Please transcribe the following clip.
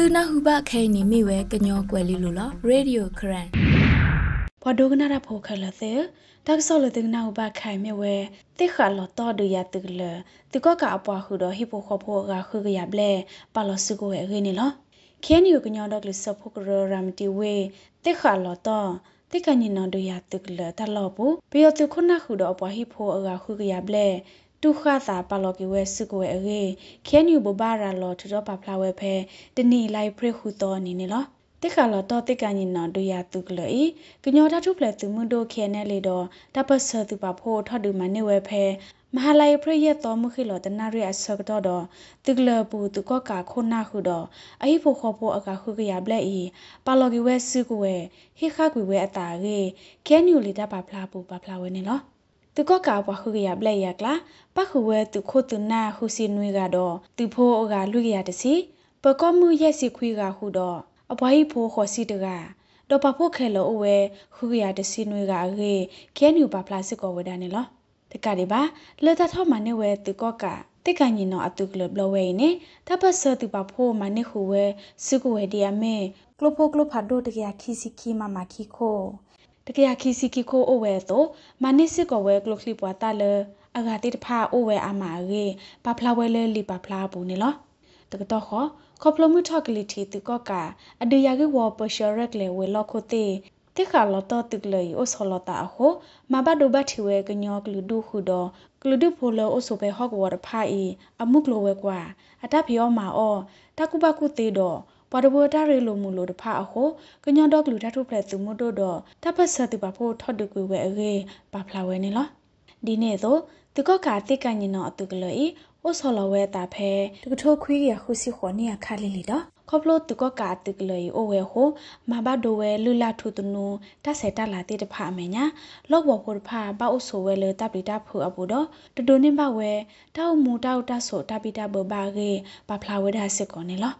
သူနာဟုဘခဲနီမိဝဲကညောကွယ်လီလိုလားရေဒီယိုခရန်ဘဒုကနာရဖိုခလသည်တက်ဆောလတဲ့နာဟုဘခိုင်မြဝဲတိခါလတော်ဒူရတူလသူကကအပွားဟုတော့ဟိပိုခဖိုကခုကရပလဲပါလစုကိုရဲ့ခင်းနီလားခဲနီကိုကညောတော့လစဖိုကရရမ်တီဝဲတိခါလတော်တိကညင်နော်ဒူရတူလတလောပူပြောသူခုနခုတော့အပွားဟိဖိုအကခုကရပလဲတုခသာပါလောကီဝဲစုကဝဲအေခဲညူဘဘာရာလောထတော်ပါဖလာဝဲဖဲတနီလိုက်ဖရခုတော်နေနေလောတိခါလောတော့တိကညင်နော်တို့ရသူကလေကညောတာထုဖလဲသူမွန်းတို့ခဲနဲ့လေတော့တပတ်ဆသူပါဖို့ထော်တူမနေဝဲဖဲမဟာလိုက်ဖရရတော်မခိလောတနာရအစကတော့တော့တိကလပူသူကကာခုနာခုတော့အဟိဖို့ခေါ်ဖို့အကခုကရဘလက်ဤပါလောကီဝဲစုကဝဲဟိခါကွေဝဲအတာရေခဲညူလီတပါဖလာပူပါဖလာဝဲနေလောသူကကဘခုရပလက်ရကလာပခုဝဲသူခိုသူနာခုစီနွေကတော့သူဖိုးအကလူရတစီပကောမှုရက်စီခွေးကဟုတော့အပွားကြီးဖိုးခေါ်စီတကတော့ပဖို့ခဲလို့အဝဲခုရတစီနွေကရေခဲနူပါပလာစစ်ကောဝဒနေလောတကတိပါလေတာထောမနေဝဲသူကကတိကညင်တော့အတုကလဘလဝဲနေတပတ်ဆသူပါဖို့မနေခုဝဲစုကဝဲဒီယမဲကလဖိုကလဖတ်ဒိုတကရခီစီခီမမခီခိုတကယ်ခီစီကီကိုအိုဝဲတော့မနစ်စစ်ကဝဲကလုခလီပွားတလအဂတိတဖာအိုဝဲအမာရေပပလာဝဲလေလီပပလာဘူးနေလောတကတော့ခခေါပလမှုထောက်ကလီတီတကကအဒရကေဝပရှရက်လေဝဲလောက်ခိုတေတိခါလတော့တုကလေအိုဆလတာအဟိုမဘဒိုဘတိဝဲကညောကလူဒူခုတော့ကလူဒူဖိုလောအိုဆိုပဲဟော့ကဝါဖာအီအမှုကလိုဝဲကွာအတပ်ပြောမာအောတကူပကုတေတော့ပါဒဘောတာရီလိုမူလိုတဖာအဟိုကညောတော့ကလူတထုဖလက်သူမတို့တော့တပ်ဖတ်ဆတူပါဖို့ထော့တူကွေဝဲအကေပါဖလာဝဲနေလားဒီနေ့ဆိုတကောကာတိကညင်တော့အတူကလေးဥဆော်လဝဲတာဖဲတကထိုးခွေးရခုစီခေါ်နေရခါလေးလီတော့ခေါပလို့တကောကာတိကလေးအိုဝဲဟိုမဘဒိုဝဲလူလာထုတနူတဆက်တလာတိတဖအမေညာလောက်ဘောဖို့တဖပေါ့ဥဆိုဝဲလေတပ်ပိတာဖူအပူတော့တဒိုနေဘဝဲတောက်မူတောက်တဆောတပ်ပိတာဘဘာကေပဖလာဝဲဒါစစ်ကောနေလား